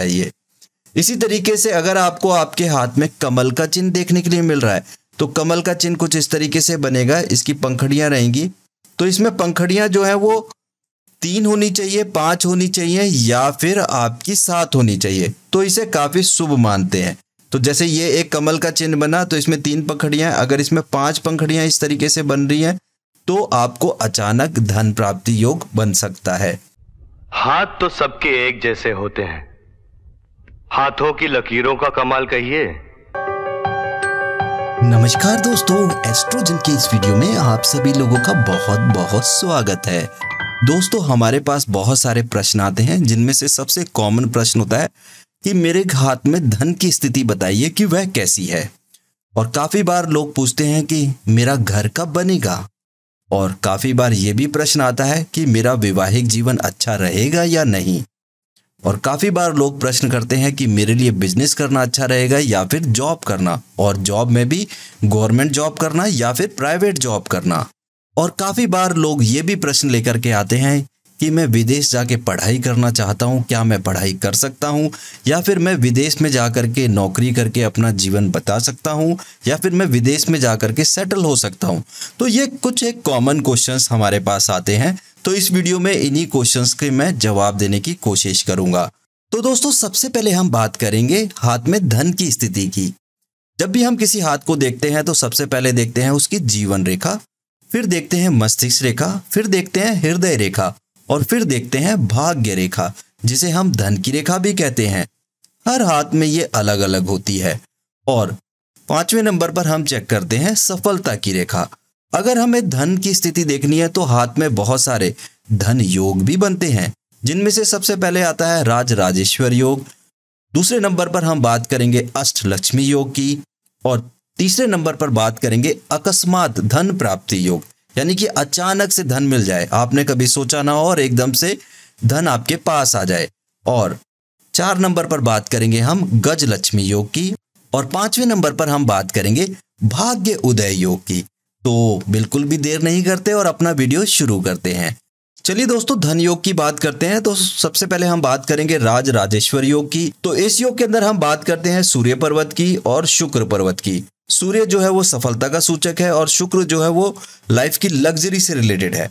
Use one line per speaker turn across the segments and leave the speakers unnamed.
चाहिए इसी तरीके से अगर आपको आपके हाथ में कमल का चिन्ह देखने के लिए मिल रहा है तो कमल का चिन्ह कुछ इस तरीके से बनेगा इसकी पंखड़ियां रहेंगी तो इसमें पंखड़ियां जो है वो तीन होनी चाहिए पांच होनी चाहिए या फिर आपकी सात होनी चाहिए तो इसे काफी शुभ मानते हैं तो जैसे ये एक कमल का चिन्ह बना तो इसमें तीन पंखड़ियां अगर इसमें पांच पंखड़ियां इस तरीके से बन रही हैं तो आपको अचानक धन प्राप्ति योग बन सकता है हाथ तो सबके एक जैसे होते हैं हाथों की लकीरों का कमाल कहिए नमस्कार दोस्तों एस्ट्रोजन के इस वीडियो में आप सभी लोगों का बहुत बहुत स्वागत है दोस्तों हमारे पास बहुत सारे प्रश्न आते हैं जिनमें से सबसे कॉमन प्रश्न होता है कि मेरे हाथ में धन की स्थिति बताइए कि वह कैसी है और काफी बार लोग पूछते हैं कि मेरा घर कब बनेगा और काफी बार ये भी प्रश्न आता है कि मेरा वैवाहिक जीवन अच्छा रहेगा या नहीं और काफ़ी बार लोग प्रश्न करते हैं कि मेरे लिए बिजनेस करना अच्छा रहेगा या फिर जॉब करना और जॉब में भी गवर्नमेंट जॉब करना या फिर प्राइवेट जॉब करना और काफ़ी बार लोग ये भी प्रश्न लेकर के आते हैं कि मैं विदेश जाके पढ़ाई करना चाहता हूँ क्या मैं पढ़ाई कर सकता हूँ या फिर मैं विदेश में जा के नौकरी करके अपना जीवन बता सकता हूँ या फिर मैं विदेश में जा के सेटल हो सकता हूँ तो ये कुछ एक कॉमन क्वेश्चंस हमारे पास आते हैं तो इस वीडियो में इन्हीं क्वेश्चंस के मैं जवाब देने की कोशिश करूंगा तो दोस्तों सबसे पहले हम बात करेंगे हाथ में धन की स्थिति की जब भी हम किसी हाथ को देखते हैं तो सबसे पहले देखते हैं उसकी जीवन रेखा फिर देखते हैं मस्तिष्क रेखा फिर देखते हैं हृदय रेखा और फिर देखते हैं भाग्य रेखा जिसे हम धन की रेखा भी कहते हैं हर हाथ में ये अलग अलग होती है और पांचवें नंबर पर हम चेक करते हैं सफलता की रेखा अगर हमें धन की स्थिति देखनी है तो हाथ में बहुत सारे धन योग भी बनते हैं जिनमें से सबसे पहले आता है राज राजेश्वर योग दूसरे नंबर पर हम बात करेंगे अष्ट लक्ष्मी योग की और तीसरे नंबर पर बात करेंगे अकस्मात धन प्राप्ति योग यानी कि अचानक से धन मिल जाए आपने कभी सोचा ना हो और एकदम से धन आपके पास आ जाए और चार नंबर पर बात करेंगे हम गज लक्ष्मी योग की और पांचवें नंबर पर हम बात करेंगे भाग्य उदय योग की तो बिल्कुल भी देर नहीं करते और अपना वीडियो शुरू करते हैं चलिए दोस्तों धन योग की बात करते हैं तो सबसे पहले हम बात करेंगे राज राजेश्वर योग की तो इस योग के अंदर हम बात करते हैं सूर्य पर्वत की और शुक्र पर्वत की सूर्य जो है वो सफलता का सूचक है और शुक्र जो है वो लाइफ की लग्जरी से रिलेटेड है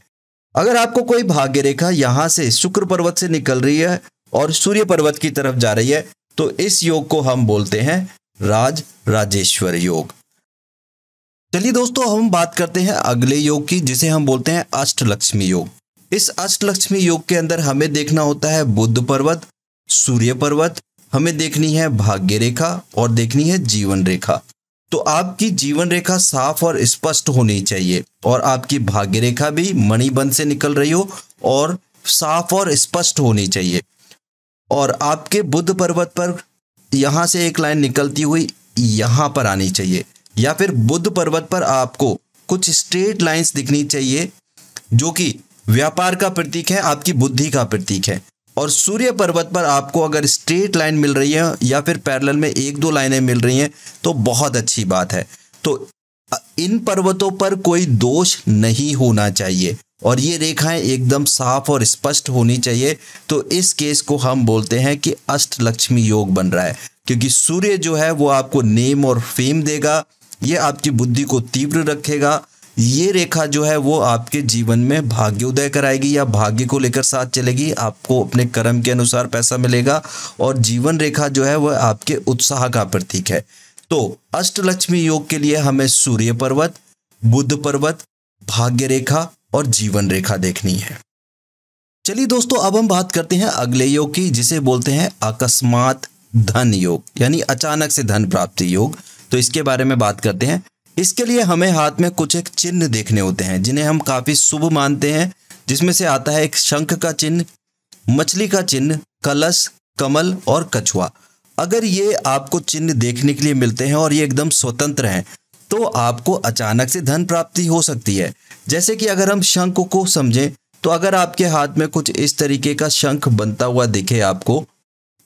अगर आपको कोई भाग्य रेखा यहाँ से शुक्र पर्वत से निकल रही है और सूर्य पर्वत की तरफ जा रही है तो इस योग को हम बोलते हैं राज राजेश्वर योग चलिए दोस्तों हम बात करते हैं अगले योग की जिसे हम बोलते हैं अष्टलक्ष्मी योग इस अष्टलक्ष्मी योग के अंदर हमें देखना होता है बुद्ध पर्वत सूर्य पर्वत हमें देखनी है भाग्य रेखा और देखनी है जीवन रेखा तो आपकी जीवन रेखा साफ और स्पष्ट होनी चाहिए और आपकी भाग्य रेखा भी मणिबंध से निकल रही हो और साफ और स्पष्ट होनी चाहिए और आपके बुद्ध पर्वत पर यहाँ से एक लाइन निकलती हुई यहाँ पर आनी चाहिए या फिर बुद्ध पर्वत पर आपको कुछ स्ट्रेट लाइंस दिखनी चाहिए जो कि व्यापार का प्रतीक है आपकी बुद्धि का प्रतीक है और सूर्य पर्वत पर आपको अगर स्ट्रेट लाइन मिल रही है या फिर पैरेलल में एक दो लाइनें मिल रही हैं तो बहुत अच्छी बात है तो इन पर्वतों पर कोई दोष नहीं होना चाहिए और ये रेखाएं एकदम साफ और स्पष्ट होनी चाहिए तो इस केस को हम बोलते हैं कि अष्टलक्ष्मी योग बन रहा है क्योंकि सूर्य जो है वो आपको नेम और फेम देगा ये आपकी बुद्धि को तीव्र रखेगा ये रेखा जो है वो आपके जीवन में भाग्योदय कराएगी या भाग्य को लेकर साथ चलेगी आपको अपने कर्म के अनुसार पैसा मिलेगा और जीवन रेखा जो है वह आपके उत्साह का प्रतीक है तो अष्टलक्ष्मी योग के लिए हमें सूर्य पर्वत बुद्ध पर्वत भाग्य रेखा और जीवन रेखा देखनी है चलिए दोस्तों अब हम बात करते हैं अगले योग की जिसे बोलते हैं अकस्मात धन योग यानी अचानक से धन प्राप्ति योग तो इसके बारे में बात करते हैं इसके लिए हमें हाथ में कुछ एक चिन्ह देखने होते हैं जिन्हें हम काफ़ी शुभ मानते हैं जिसमें से आता है एक शंख का चिन्ह मछली का चिन्ह कलश कमल और कछुआ अगर ये आपको चिन्ह देखने के लिए मिलते हैं और ये एकदम स्वतंत्र हैं तो आपको अचानक से धन प्राप्ति हो सकती है जैसे कि अगर हम शंख को समझें तो अगर आपके हाथ में कुछ इस तरीके का शंख बनता हुआ दिखे आपको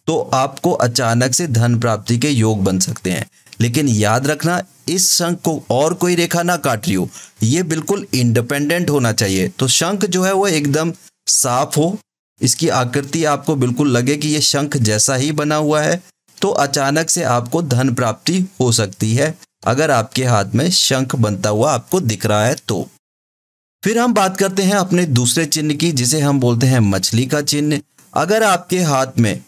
तो आपको अचानक से धन प्राप्ति के योग बन सकते हैं लेकिन याद रखना इस शंख को और कोई रेखा ना काट रही हो ये बिल्कुल इंडिपेंडेंट होना चाहिए तो शंख जो है वो एकदम साफ हो इसकी आकृति आपको बिल्कुल लगे कि ये शंख जैसा ही बना हुआ है तो अचानक से आपको धन प्राप्ति हो सकती है अगर आपके हाथ में शंख बनता हुआ आपको दिख रहा है तो फिर हम बात करते हैं अपने दूसरे चिन्ह की जिसे हम बोलते हैं मछली का चिन्ह अगर आपके हाथ में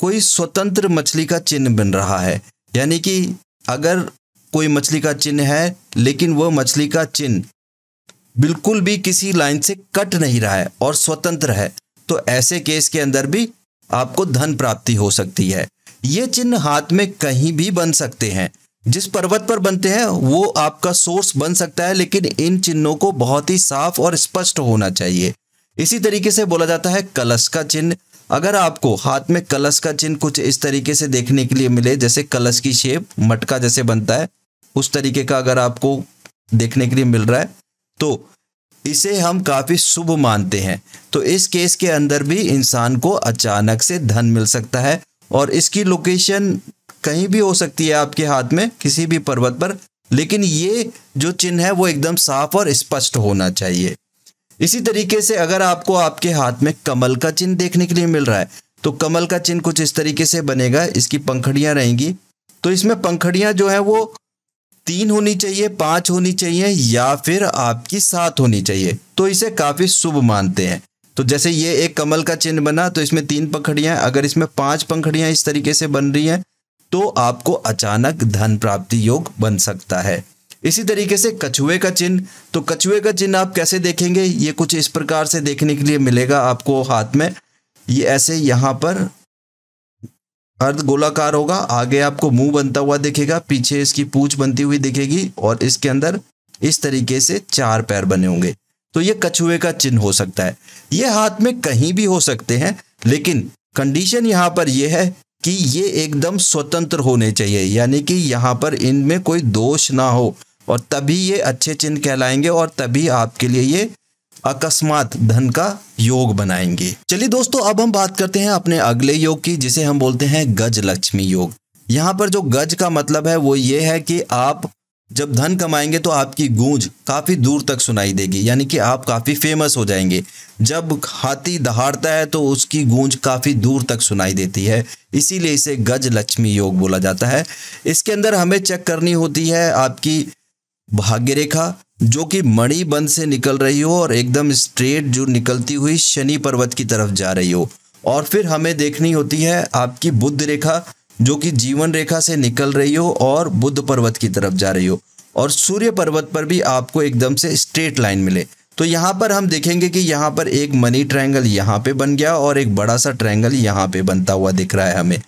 कोई स्वतंत्र मछली का चिन्ह बन रहा है यानी कि अगर कोई मछली का चिन्ह है लेकिन वह मछली का चिन्ह बिल्कुल भी किसी लाइन से कट नहीं रहा है और स्वतंत्र है तो ऐसे केस के अंदर भी आपको धन प्राप्ति हो सकती है ये चिन्ह हाथ में कहीं भी बन सकते हैं जिस पर्वत पर बनते हैं वो आपका सोर्स बन सकता है लेकिन इन चिन्हों को बहुत ही साफ और स्पष्ट होना चाहिए इसी तरीके से बोला जाता है कलश का चिन्ह अगर आपको हाथ में कलश का चिन्ह कुछ इस तरीके से देखने के लिए मिले जैसे कलश की शेप मटका जैसे बनता है उस तरीके का अगर आपको देखने के लिए मिल रहा है तो इसे हम काफ़ी शुभ मानते हैं तो इस केस के अंदर भी इंसान को अचानक से धन मिल सकता है और इसकी लोकेशन कहीं भी हो सकती है आपके हाथ में किसी भी पर्वत पर लेकिन ये जो चिन्ह है वो एकदम साफ और स्पष्ट होना चाहिए इसी तरीके से अगर आपको आपके हाथ में कमल का चिन्ह देखने के लिए मिल रहा है तो कमल का चिन्ह कुछ इस तरीके से बनेगा इसकी पंखड़ियां रहेंगी तो इसमें पंखड़ियां जो है वो तीन होनी चाहिए पांच होनी चाहिए या फिर आपकी सात होनी चाहिए तो इसे काफी शुभ मानते हैं तो जैसे ये एक कमल का चिन्ह बना तो इसमें तीन पंखड़ियां अगर इसमें पांच पंखड़ियां इस तरीके से बन रही हैं तो आपको अचानक धन प्राप्ति योग बन सकता है इसी तरीके से कछुए का चिन्ह तो कछुए का चिन्ह आप कैसे देखेंगे ये कुछ इस प्रकार से देखने के लिए मिलेगा आपको हाथ में ये ऐसे यहाँ पर अर्ध गोलाकार होगा आगे आपको मुंह बनता हुआ दिखेगा पीछे इसकी पूछ बनती हुई दिखेगी और इसके अंदर इस तरीके से चार पैर बने होंगे तो ये कछुए का चिन्ह हो सकता है ये हाथ में कहीं भी हो सकते हैं लेकिन कंडीशन यहाँ पर यह है कि ये एकदम स्वतंत्र होने चाहिए यानी कि यहाँ पर इनमें कोई दोष ना हो और तभी ये अच्छे चिन्ह कहलाएंगे और तभी आपके लिए ये अकस्मात धन का योग बनाएंगे चलिए दोस्तों अब हम बात करते हैं अपने अगले योग की जिसे हम बोलते हैं गज लक्ष्मी योग यहाँ पर जो गज का मतलब है वो ये है कि आप जब धन कमाएंगे तो आपकी गूंज काफ़ी दूर तक सुनाई देगी यानी कि आप काफ़ी फेमस हो जाएंगे जब हाथी दहाड़ता है तो उसकी गूंज काफ़ी दूर तक सुनाई देती है इसीलिए इसे गज लक्ष्मी योग बोला जाता है इसके अंदर हमें चेक करनी होती है आपकी भाग्य रेखा जो कि मणिबंध से निकल रही हो और एकदम स्ट्रेट जो निकलती हुई शनि पर्वत की तरफ जा रही हो और फिर हमें देखनी होती है आपकी बुद्ध रेखा जो कि जीवन रेखा से निकल रही हो और बुद्ध पर्वत की तरफ जा रही हो और सूर्य पर्वत पर भी आपको एकदम से स्ट्रेट लाइन मिले तो यहाँ पर हम देखेंगे कि यहाँ पर एक मनी ट्रायंगल यहाँ पे बन गया और एक बड़ा सा ट्रायंगल यहाँ पे बनता हुआ दिख रहा है हमें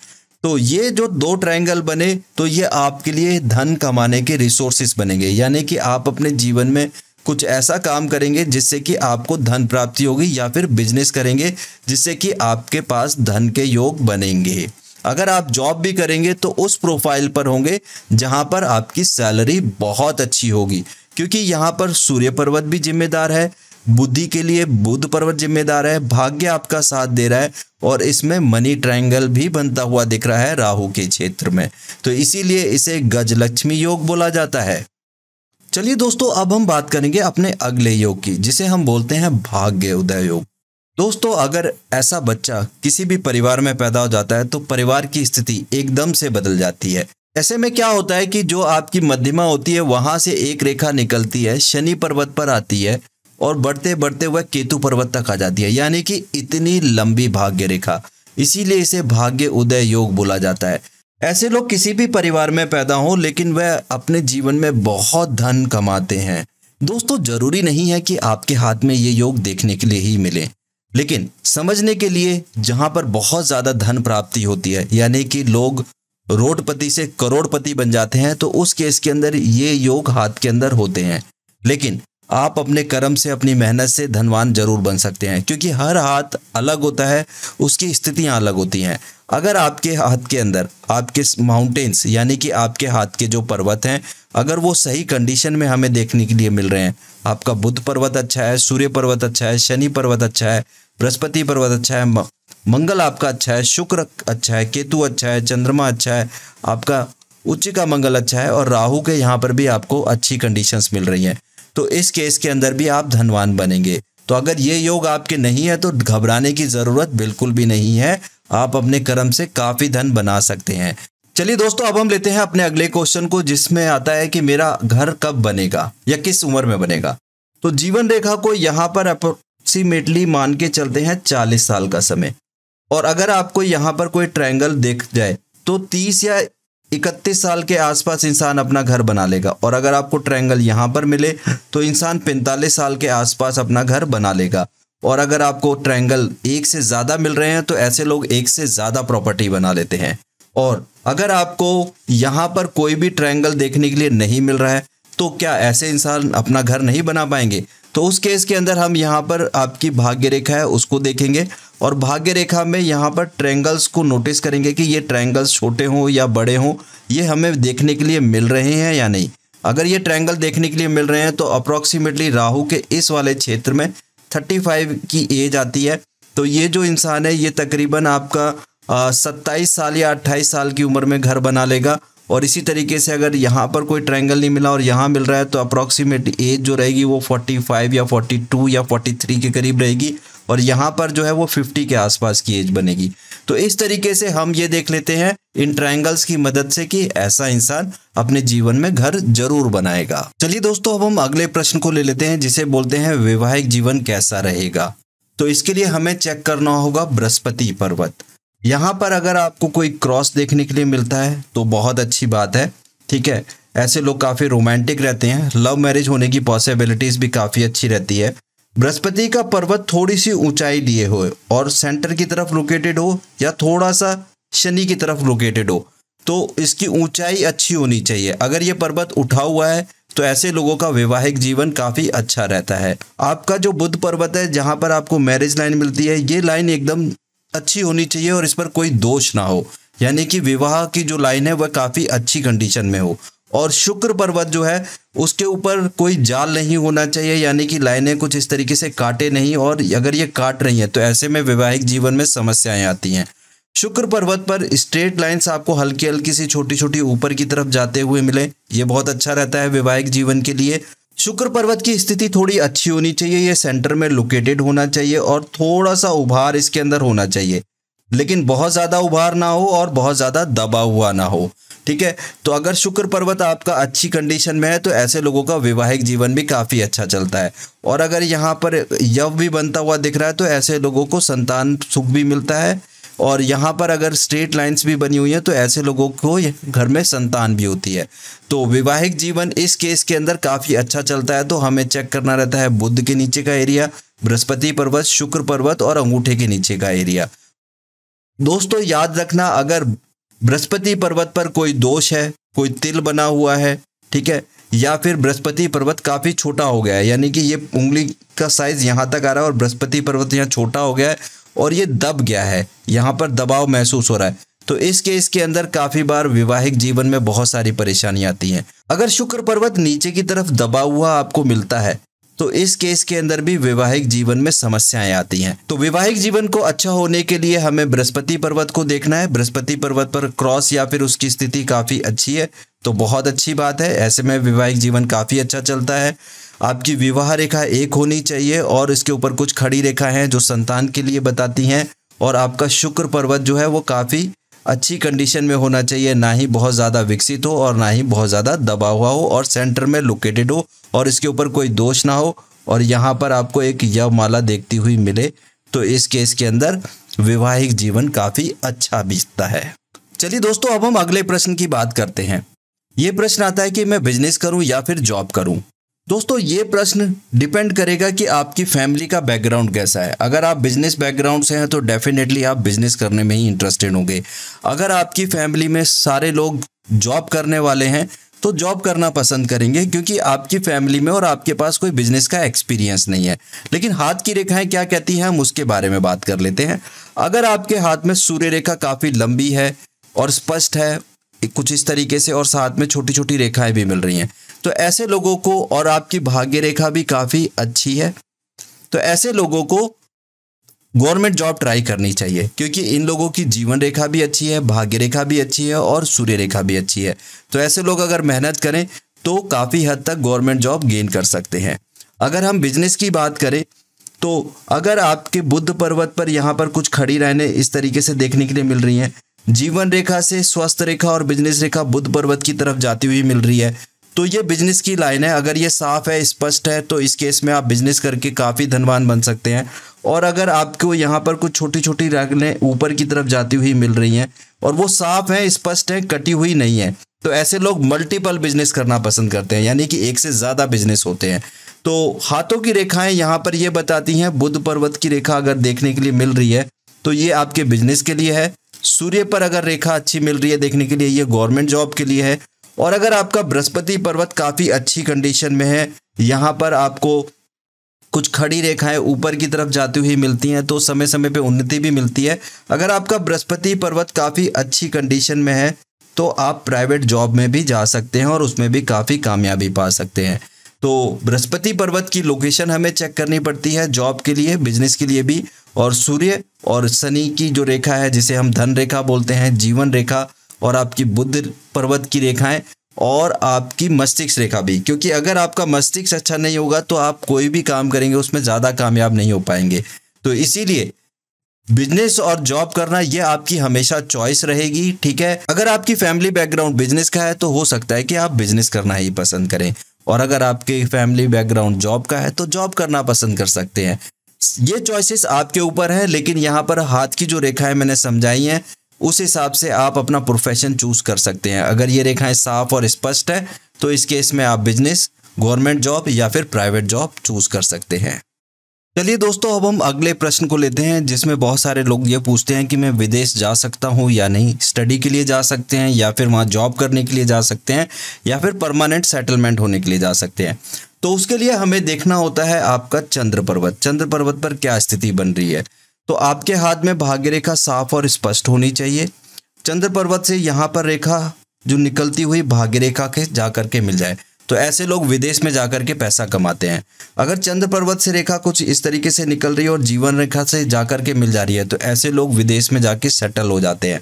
तो ये जो दो ट्रायंगल बने तो ये आपके लिए धन कमाने के रिसोर्सेस बनेंगे यानी कि आप अपने जीवन में कुछ ऐसा काम करेंगे जिससे कि आपको धन प्राप्ति होगी या फिर बिजनेस करेंगे जिससे कि आपके पास धन के योग बनेंगे अगर आप जॉब भी करेंगे तो उस प्रोफाइल पर होंगे जहां पर आपकी सैलरी बहुत अच्छी होगी क्योंकि यहाँ पर सूर्य पर्वत भी जिम्मेदार है बुद्धि के लिए बुद्ध पर्वत जिम्मेदार है भाग्य आपका साथ दे रहा है और इसमें मनी ट्रायंगल भी बनता हुआ दिख रहा है राहु के क्षेत्र में तो इसीलिए इसे गजलक्ष्मी योग बोला जाता है चलिए दोस्तों अब हम बात करेंगे अपने अगले योग की जिसे हम बोलते हैं भाग्य उदय योग दोस्तों अगर ऐसा बच्चा किसी भी परिवार में पैदा हो जाता है तो परिवार की स्थिति एकदम से बदल जाती है ऐसे में क्या होता है कि जो आपकी मध्यमा होती है वहां से एक रेखा निकलती है शनि पर्वत पर आती है और बढ़ते बढ़ते वह केतु पर्वत तक आ जाती है यानी कि इतनी लंबी भाग्य रेखा इसीलिए इसे भाग्य उदय योग बोला जाता है ऐसे लोग किसी भी परिवार में पैदा हों लेकिन वह अपने जीवन में बहुत धन कमाते हैं दोस्तों जरूरी नहीं है कि आपके हाथ में ये योग देखने के लिए ही मिले लेकिन समझने के लिए जहां पर बहुत ज्यादा धन प्राप्ति होती है यानी कि लोग रोडपति से करोड़पति बन जाते हैं तो उस केस के अंदर ये योग हाथ के अंदर होते हैं लेकिन आप अपने कर्म से अपनी मेहनत से धनवान जरूर बन सकते हैं क्योंकि हर हाथ अलग होता है उसकी स्थितियाँ अलग होती हैं अगर आपके हाथ के अंदर आपके माउंटेन्स यानी कि आपके हाथ के जो पर्वत हैं अगर वो सही कंडीशन में हमें देखने के लिए मिल रहे हैं आपका बुद्ध पर्वत अच्छा है सूर्य पर्वत अच्छा है शनि पर्वत अच्छा है बृहस्पति पर्वत अच्छा है मंगल आपका अच्छा है शुक्र अच्छा है केतु अच्छा है चंद्रमा अच्छा है आपका उच्च का मंगल अच्छा है और राहु के यहाँ पर भी आपको अच्छी कंडीशंस मिल रही हैं तो इस केस के अंदर भी आप धनवान बनेंगे तो अगर ये योग आपके नहीं है तो घबराने की ज़रूरत बिल्कुल भी नहीं है आप अपने कर्म से काफ़ी धन बना सकते हैं चलिए दोस्तों अब हम लेते हैं अपने अगले क्वेश्चन को जिसमें आता है कि मेरा घर कब बनेगा या किस उम्र में बनेगा तो जीवन रेखा को यहाँ पर अप्रोक्सीमेटली मान के चलते हैं चालीस साल का समय और अगर आपको यहाँ पर कोई ट्रायंगल देख जाए तो तीस या इकतीस साल के आसपास इंसान अपना घर बना लेगा और अगर आपको ट्रायंगल यहाँ पर मिले तो इंसान पैंतालीस साल के आसपास अपना घर बना लेगा और अगर आपको ट्रायंगल एक से ज़्यादा मिल रहे हैं तो ऐसे लोग एक से ज़्यादा प्रॉपर्टी बना लेते हैं और अगर आपको यहाँ पर कोई भी ट्रायंगल देखने के लिए नहीं मिल रहा है तो क्या ऐसे इंसान अपना घर नहीं बना पाएंगे तो उस केस के अंदर हम यहाँ पर आपकी भाग्य रेखा है उसको देखेंगे और भाग्य रेखा में यहाँ पर ट्रैंगल्स को नोटिस करेंगे कि ये ट्रैंगल्स छोटे हों या बड़े हों ये हमें देखने के लिए मिल रहे हैं या नहीं अगर ये ट्रैंगल देखने के लिए मिल रहे हैं तो अप्रॉक्सीमेटली राहु के इस वाले क्षेत्र में 35 की एज आती है तो ये जो इंसान है ये तकरीबन आपका सत्ताईस साल या अट्ठाईस साल की उम्र में घर बना लेगा और इसी तरीके से अगर यहाँ पर कोई ट्रायंगल नहीं मिला और यहाँ मिल रहा है तो अप्रॉक्सीमेट एज जो रहेगी वो 45 या 42 या 43 के करीब रहेगी और यहाँ पर जो है वो 50 के आसपास की एज बनेगी तो इस तरीके से हम ये देख लेते हैं इन ट्रायंगल्स की मदद से कि ऐसा इंसान अपने जीवन में घर जरूर बनाएगा चलिए दोस्तों अब हम अगले प्रश्न को ले लेते हैं जिसे बोलते हैं वैवाहिक जीवन कैसा रहेगा तो इसके लिए हमें चेक करना होगा बृहस्पति पर्वत यहाँ पर अगर आपको कोई क्रॉस देखने के लिए मिलता है तो बहुत अच्छी बात है ठीक है ऐसे लोग काफ़ी रोमांटिक रहते हैं लव मैरिज होने की पॉसिबिलिटीज़ भी काफ़ी अच्छी रहती है बृहस्पति का पर्वत थोड़ी सी ऊंचाई लिए हो और सेंटर की तरफ लोकेटेड हो या थोड़ा सा शनि की तरफ लोकेटेड हो तो इसकी ऊंचाई अच्छी होनी चाहिए अगर ये पर्वत उठा हुआ है तो ऐसे लोगों का वैवाहिक जीवन काफ़ी अच्छा रहता है आपका जो बुद्ध पर्वत है जहाँ पर आपको मैरिज लाइन मिलती है ये लाइन एकदम अच्छी होनी चाहिए और इस पर कोई दोष ना हो यानी कि विवाह की जो लाइन है वह काफ़ी अच्छी कंडीशन में हो और शुक्र पर्वत जो है उसके ऊपर कोई जाल नहीं होना चाहिए यानी कि लाइनें कुछ इस तरीके से काटे नहीं और अगर ये काट रही हैं तो ऐसे में वैवाहिक जीवन में समस्याएं आती हैं शुक्र पर्वत पर स्ट्रेट लाइंस आपको हल्की हल्की सी छोटी छोटी ऊपर की तरफ जाते हुए मिले ये बहुत अच्छा रहता है वैवाहिक जीवन के लिए शुक्र पर्वत की स्थिति थोड़ी अच्छी होनी चाहिए ये सेंटर में लोकेटेड होना चाहिए और थोड़ा सा उभार इसके अंदर होना चाहिए लेकिन बहुत ज़्यादा उभार ना हो और बहुत ज़्यादा दबा हुआ ना हो ठीक है तो अगर शुक्र पर्वत आपका अच्छी कंडीशन में है तो ऐसे लोगों का वैवाहिक जीवन भी काफ़ी अच्छा चलता है और अगर यहाँ पर यव भी बनता हुआ दिख रहा है तो ऐसे लोगों को संतान सुख भी मिलता है और यहाँ पर अगर स्ट्रेट लाइन्स भी बनी हुई हैं तो ऐसे लोगों को घर में संतान भी होती है तो वैवाहिक जीवन इस केस के अंदर काफ़ी अच्छा चलता है तो हमें चेक करना रहता है बुद्ध के नीचे का एरिया बृहस्पति पर्वत शुक्र पर्वत और अंगूठे के नीचे का एरिया दोस्तों याद रखना अगर बृहस्पति पर्वत पर कोई दोष है कोई तिल बना हुआ है ठीक है या फिर बृहस्पति पर्वत काफ़ी छोटा हो गया है यानी कि ये उंगली का साइज यहाँ तक आ रहा है और बृहस्पति पर्वत यहाँ छोटा हो गया है और ये दब गया है यहाँ पर दबाव महसूस हो रहा है तो इस केस के अंदर काफी बार वैवाहिक जीवन में बहुत सारी परेशानियां आती है अगर शुक्र पर्वत नीचे की तरफ दबा हुआ आपको मिलता है तो इस केस के अंदर भी वैवाहिक जीवन में समस्याएं आती हैं तो वैवाहिक जीवन को अच्छा होने के लिए हमें बृहस्पति पर्वत को देखना है बृहस्पति पर्वत पर क्रॉस या फिर उसकी स्थिति काफी अच्छी है तो बहुत अच्छी बात है ऐसे में वैवाहिक जीवन काफी अच्छा चलता है आपकी विवाह रेखा एक होनी चाहिए और इसके ऊपर कुछ खड़ी रेखा है जो संतान के लिए बताती हैं और आपका शुक्र पर्वत जो है वो काफ़ी अच्छी कंडीशन में होना चाहिए ना ही बहुत ज़्यादा विकसित हो और ना ही बहुत ज़्यादा दबा हुआ हो और सेंटर में लोकेटेड हो और इसके ऊपर कोई दोष ना हो और यहाँ पर आपको एक यव माला देखती हुई मिले तो इस केस के अंदर वैवाहिक जीवन काफ़ी अच्छा बीतता है चलिए दोस्तों अब हम अगले प्रश्न की बात करते हैं ये प्रश्न आता है कि मैं बिजनेस करूं या फिर जॉब करूं दोस्तों ये प्रश्न डिपेंड करेगा कि आपकी फैमिली का बैकग्राउंड कैसा है अगर आप बिजनेस बैकग्राउंड से हैं तो डेफिनेटली आप बिजनेस करने में ही इंटरेस्टेड होंगे अगर आपकी फैमिली में सारे लोग जॉब करने वाले हैं तो जॉब करना पसंद करेंगे क्योंकि आपकी फैमिली में और आपके पास कोई बिजनेस का एक्सपीरियंस नहीं है लेकिन हाथ की रेखाएं क्या कहती हैं हम उसके बारे में बात कर लेते हैं अगर आपके हाथ में सूर्य रेखा काफ़ी लंबी है और स्पष्ट है कुछ इस तरीके से और साथ में छोटी छोटी रेखाएं भी मिल रही हैं तो ऐसे लोगों को और आपकी भाग्य रेखा भी काफ़ी अच्छी है तो ऐसे लोगों को गवर्नमेंट जॉब ट्राई करनी चाहिए क्योंकि इन लोगों की जीवन रेखा भी अच्छी है भाग्य रेखा भी अच्छी है और सूर्य रेखा भी अच्छी है तो ऐसे लोग अगर मेहनत करें तो काफ़ी हद तक गवर्नमेंट जॉब गेन कर सकते हैं अगर हम बिजनेस की बात करें तो अगर आपके बुद्ध पर्वत पर यहाँ पर कुछ खड़ी रहने इस तरीके से देखने के लिए मिल रही हैं जीवन रेखा से स्वस्थ रेखा और बिजनेस रेखा बुद्ध पर्वत की तरफ जाती हुई मिल रही है तो ये बिजनेस की लाइन है अगर ये साफ है स्पष्ट है तो इस केस में आप बिजनेस करके काफ़ी धनवान बन सकते हैं और अगर आपको यहाँ पर कुछ छोटी छोटी रैकलें ऊपर की तरफ जाती हुई मिल रही हैं और वो साफ है स्पष्ट है कटी हुई नहीं है तो ऐसे लोग मल्टीपल बिजनेस करना पसंद करते हैं यानी कि एक से ज़्यादा बिजनेस होते हैं तो हाथों की रेखाएं यहाँ पर यह बताती हैं बुद्ध पर्वत की रेखा अगर देखने के लिए मिल रही है तो ये आपके बिजनेस के लिए है सूर्य पर अगर रेखा अच्छी मिल रही है देखने के लिए ये गवर्नमेंट जॉब के लिए है और अगर आपका बृहस्पति पर्वत काफ़ी अच्छी कंडीशन में है यहाँ पर आपको कुछ खड़ी रेखाएं ऊपर की तरफ जाती हुई मिलती हैं तो समय समय पे उन्नति भी मिलती है अगर आपका बृहस्पति पर्वत काफ़ी अच्छी कंडीशन में है तो आप प्राइवेट जॉब में भी जा सकते हैं और उसमें भी काफ़ी कामयाबी पा सकते हैं तो बृहस्पति पर्वत की लोकेशन हमें चेक करनी पड़ती है जॉब के लिए बिजनेस के लिए भी और सूर्य और शनि की जो रेखा है जिसे हम धन रेखा बोलते हैं जीवन रेखा और आपकी बुद्ध पर्वत की रेखाएं और आपकी मस्तिष्क रेखा भी क्योंकि अगर आपका मस्तिष्क अच्छा नहीं होगा तो आप कोई भी काम करेंगे उसमें ज़्यादा कामयाब नहीं हो पाएंगे तो इसीलिए बिजनेस और जॉब करना यह आपकी हमेशा चॉइस रहेगी ठीक है अगर आपकी फैमिली बैकग्राउंड बिजनेस का है तो हो सकता है कि आप बिजनेस करना ही पसंद करें और अगर आपके फैमिली बैकग्राउंड जॉब का है तो जॉब करना पसंद कर सकते हैं ये चॉइसेस आपके ऊपर है लेकिन यहाँ पर हाथ की जो रेखाएं मैंने समझाई हैं उस हिसाब से आप अपना प्रोफेशन चूज कर सकते हैं अगर ये रेखाएं साफ और स्पष्ट है तो इस केस में आप बिजनेस गवर्नमेंट जॉब या फिर प्राइवेट जॉब चूज कर सकते हैं चलिए दोस्तों अब हम अगले प्रश्न को लेते हैं जिसमें बहुत सारे लोग ये पूछते हैं कि मैं विदेश जा सकता हूँ या नहीं स्टडी के लिए जा सकते हैं या फिर वहाँ जॉब करने के लिए जा सकते हैं या फिर परमानेंट सेटलमेंट होने के लिए जा सकते हैं तो उसके लिए हमें देखना होता है आपका चंद्र पर्वत चंद्र पर्वत पर क्या स्थिति बन रही है तो आपके हाथ में भाग्य रेखा साफ और स्पष्ट होनी चाहिए चंद्र पर्वत से यहाँ पर रेखा जो निकलती हुई भाग्य रेखा के जा कर के मिल जाए तो ऐसे लोग विदेश में जाकर के पैसा कमाते हैं अगर चंद्र पर्वत से रेखा कुछ इस तरीके से निकल रही है और जीवन रेखा से जाकर के मिल जा रही है तो ऐसे लोग विदेश में जाके सेटल हो जाते हैं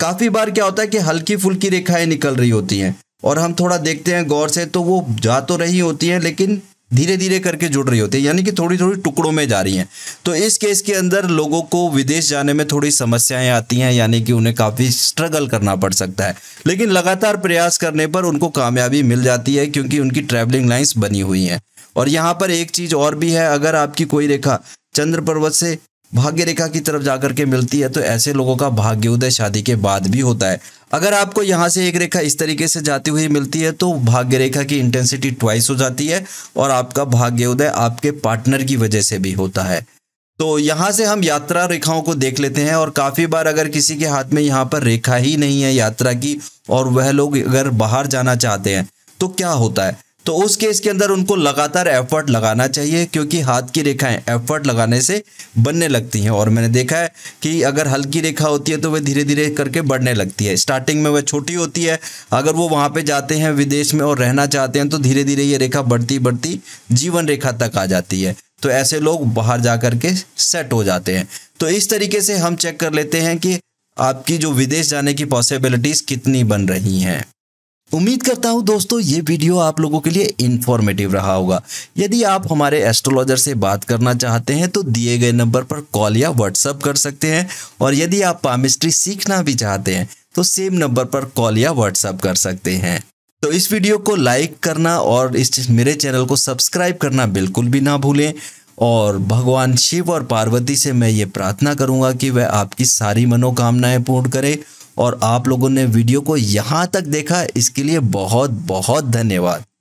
काफ़ी बार क्या होता है कि हल्की फुल्की रेखाएं निकल रही होती हैं और हम थोड़ा देखते हैं गौर से तो वो जा तो रही होती हैं लेकिन धीरे धीरे करके जुड़ रही होती है यानी कि थोड़ी थोड़ी टुकड़ों में जा रही हैं तो इस केस के अंदर लोगों को विदेश जाने में थोड़ी समस्याएं आती हैं यानी कि उन्हें काफ़ी स्ट्रगल करना पड़ सकता है लेकिन लगातार प्रयास करने पर उनको कामयाबी मिल जाती है क्योंकि उनकी ट्रैवलिंग लाइन्स बनी हुई हैं और यहाँ पर एक चीज़ और भी है अगर आपकी कोई रेखा चंद्र पर्वत से भाग्य रेखा की तरफ जाकर के मिलती है तो ऐसे लोगों का भाग्य उदय शादी के बाद भी होता है अगर आपको यहाँ से एक रेखा इस तरीके से जाती हुई मिलती है तो भाग्य रेखा की इंटेंसिटी ट्वाइस हो जाती है और आपका भाग्य उदय आपके पार्टनर की वजह से भी होता है तो यहाँ से हम यात्रा रेखाओं को देख लेते हैं और काफ़ी बार अगर किसी के हाथ में यहाँ पर रेखा ही नहीं है यात्रा की और वह लोग अगर बाहर जाना चाहते हैं तो क्या होता है तो उस केस के अंदर उनको लगातार एफर्ट लगाना चाहिए क्योंकि हाथ की रेखाएं एफर्ट लगाने से बनने लगती हैं और मैंने देखा है कि अगर हल्की रेखा होती है तो वह धीरे धीरे करके बढ़ने लगती है स्टार्टिंग में वह छोटी होती है अगर वो वहाँ पर जाते हैं विदेश में और रहना चाहते हैं तो धीरे धीरे ये रेखा बढ़ती बढ़ती जीवन रेखा तक आ जाती है तो ऐसे लोग बाहर जा कर के सेट हो जाते हैं तो इस तरीके से हम चेक कर लेते हैं कि आपकी जो विदेश जाने की पॉसिबिलिटीज़ कितनी बन रही हैं उम्मीद करता हूं दोस्तों ये वीडियो आप लोगों के लिए इन्फॉर्मेटिव रहा होगा यदि आप हमारे एस्ट्रोलॉजर से बात करना चाहते हैं तो दिए गए नंबर पर कॉल या व्हाट्सअप कर सकते हैं और यदि आप पामिस्ट्री सीखना भी चाहते हैं तो सेम नंबर पर कॉल या व्हाट्सअप कर सकते हैं तो इस वीडियो को लाइक करना और इस मेरे चैनल को सब्सक्राइब करना बिल्कुल भी ना भूलें और भगवान शिव और पार्वती से मैं ये प्रार्थना करूँगा कि वह आपकी सारी मनोकामनाएं पूर्ण करें और आप लोगों ने वीडियो को यहाँ तक देखा इसके लिए बहुत बहुत धन्यवाद